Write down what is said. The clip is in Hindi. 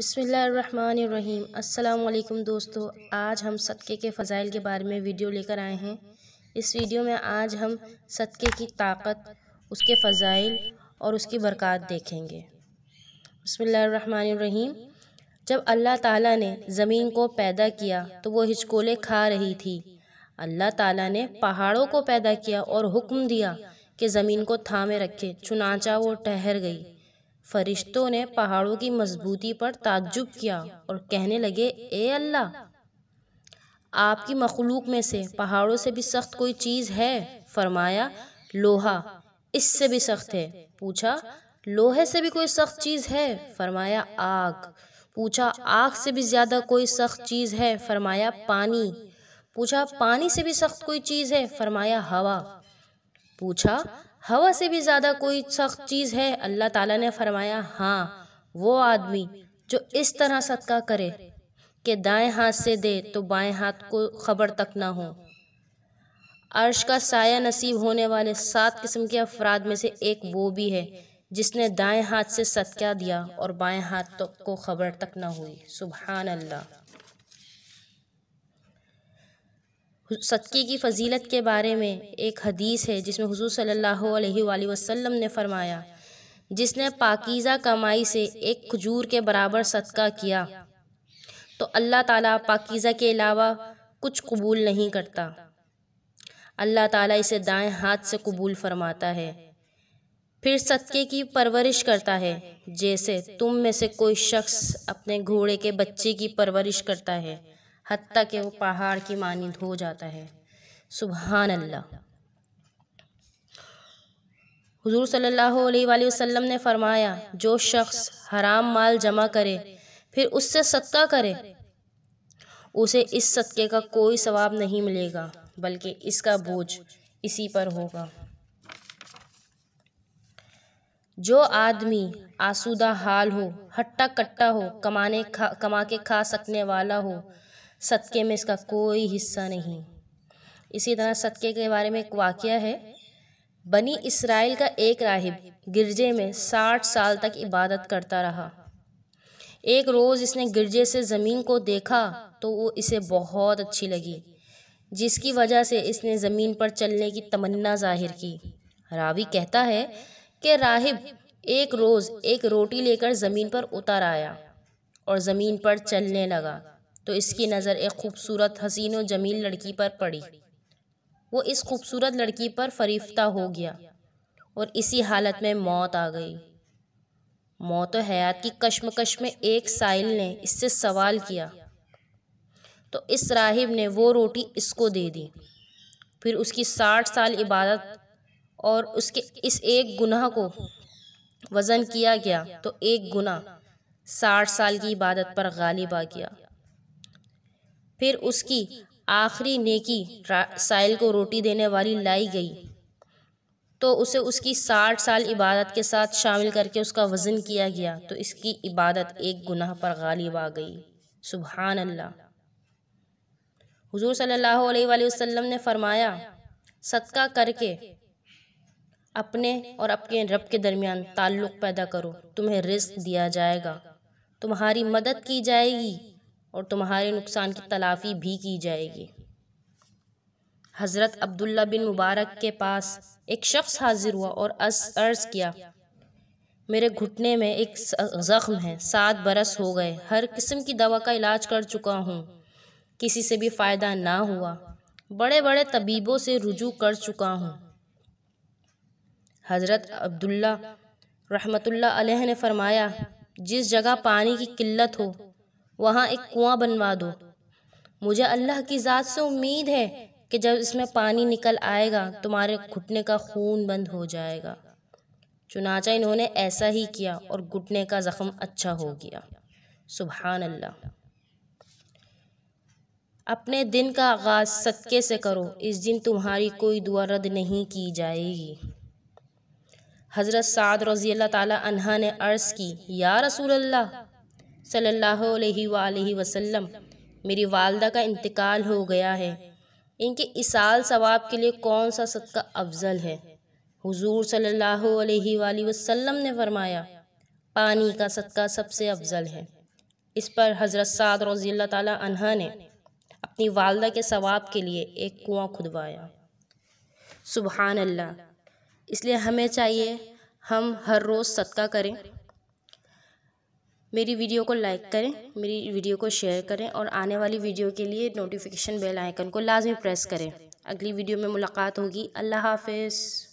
बिसमीम् अल्लाम दोस्तों आज हम सदक़े के फ़ज़ाइल के बारे में वीडियो लेकर आए हैं इस वीडियो में आज हम सदक़े की ताकत उसके फ़ज़ाइल और उसकी बरक़ात देखेंगे बिसमीम जब अल्लाह ताला ने ज़मीन को पैदा किया तो वो हिचकोले खा रही थी अल्लाह ताला ने पहाड़ों को पैदा किया और हुक्म दिया कि ज़मीन को थामे रखे चुनाचा वो ठहर गई फरिश्तों ने पहाड़ों की मजबूती पर ताज्जुब किया और कहने लगे ए अल्लाह आपकी मखलूक में से पहाड़ों से भी सख्त कोई चीज़ है फरमाया लोहा इससे भी सख्त है पूछा लोहे से भी कोई सख्त चीज़ है फरमाया आग पूछा आग से भी ज़्यादा कोई सख्त चीज़ है फरमाया पानी पूछा पानी से भी सख्त कोई चीज़ है फरमाया हवा पूछा हवा से भी ज़्यादा कोई सख्त चीज़ है अल्लाह ताला ने फरमाया हाँ वो आदमी जो इस तरह सदका करे कि दाएं हाथ से दे तो बाएं हाथ को खबर तक ना हो अर्श का साया नसीब होने वाले सात किस्म के अफराद में से एक वो भी है जिसने दाएं हाथ से सदका दिया और बाएं हाथ तो को खबर तक ना हुई सुबहान अल्लाह सदक़े की फ़जीलत के बारे में एक हदीस है जिसमें हुजूर सल्लल्लाहु अलैहि वसल्लम ने फरमाया जिसने पाकीज़ा कमाई से एक खजूर के बराबर सदका किया तो अल्लाह ताला पाकीज़ा के अलावा कुछ कबूल नहीं करता अल्लाह ताला इसे दाएं हाथ से कबूल फरमाता है फिर सदक़े की परवरिश करता है जैसे तुम में से कोई शख्स अपने घोड़े के बच्चे की परवरिश करता है हती कि वो पहाड़ की मानंद हो जाता है सुबहान अल्लाह हुजूर सल्लल्लाहु अलैहि वसल्लम ने फरमाया जो शख्स हराम माल जमा करे फिर उससे सदका करे उसे इस सदक़े का कोई सवाब नहीं मिलेगा बल्कि इसका बोझ इसी पर होगा जो आदमी आसूदा हाल हो हट्टा कट्टा हो कमाने खा कमा के खा सकने वाला हो सदक़े में इसका कोई हिस्सा नहीं इसी तरह सदक़े के बारे में एक वाक़ है बनी इसराइल का एक राहिब गिरजे में साठ साल तक इबादत करता रहा एक रोज़ इसने गिरजे से ज़मीन को देखा तो वो इसे बहुत अच्छी लगी जिसकी वजह से इसने ज़मीन पर चलने की तमन्ना जाहिर की रावी कहता है कि राहिब एक रोज़ एक रोटी लेकर ज़मीन पर उतर आया और ज़मीन पर चलने लगा तो इसकी नज़र एक खूबसूरत हसीन और जमील लड़की पर पड़ी वो इस खूबसूरत लड़की पर फरीफ्ता हो गया और इसी हालत में मौत आ गई मौत और हयात की कश्मकश में एक साइल ने इससे सवाल किया तो इस राहिब ने वो रोटी इसको दे दी फिर उसकी साठ साल इबादत और उसके इस एक गुनाह को वज़न किया गया तो एक गुना साठ साल की इबादत पर गालिब आ गया फिर उसकी आखिरी नेकी साइल को रोटी देने वाली लाई गई तो उसे उसकी साठ साल इबादत के साथ शामिल करके उसका वज़न किया गया तो इसकी इबादत एक गुनाह पर गालिब आ गई सुबहान अल्लाह हुजूर सल्लल्लाहु अलैहि वसल्लम ने फरमाया सदका करके अपने और अपने रब के दरमियान ताल्लुक़ पैदा करो तुम्हें रिस्क दिया जाएगा तुम्हारी मदद की जाएगी और तुम्हारे नुकसान की तलाफ़ी भी की जाएगी हज़रत अब्दुल्ला बिन मुबारक के पास एक शख्स हाजिर हुआ और अर्ज़ किया मेरे घुटने में एक ज़ख्म है सात बरस हो गए हर किस्म की दवा का इलाज कर चुका हूँ किसी से भी फ़ायदा ना हुआ बड़े बड़े तबीबों से रुजू कर चुका हूँ हज़रत अब्दुल्ला रहमतुल्लाह अलैह ने फरमाया जिस जगह पानी की किल्लत हो वहाँ एक कुआं बनवा दो मुझे अल्लाह की ज़ात से उम्मीद है कि जब इसमें पानी निकल आएगा तुम्हारे घुटने का खून बंद हो जाएगा चुनाचा इन्होंने ऐसा ही किया और घुटने का ज़ख़म अच्छा हो गया सुबहान अल्लाह अपने दिन का आगाज़ सदक़े से करो इस दिन तुम्हारी कोई दुआ रद्द नहीं की जाएगी हज़रत साद रज़ी अल्लाह ताली ने अर्ज़ की या रसूल अल्लाह सल्ला वसलम मेरी वालदा का इंतकाल हो गया है इनके इसाल सवाब के लिए कौन सा सदका अफजल है हुजूर सल्लल्लाहु अलैहि वसल्लम ने फरमाया पानी का सदका सबसे अफजल है इस पर हज़रत साद रज़ी तह ने अपनी वालदा के सवाब के लिए एक कुआं खुदवाया सुबहान इसलिए हमें चाहिए हम हर रोज़ सदका करें मेरी वीडियो को लाइक करें मेरी वीडियो को शेयर करें और आने वाली वीडियो के लिए नोटिफिकेशन बेल आइकन को लाजमी प्रेस करें अगली वीडियो में मुलाकात होगी अल्लाह हाफिज़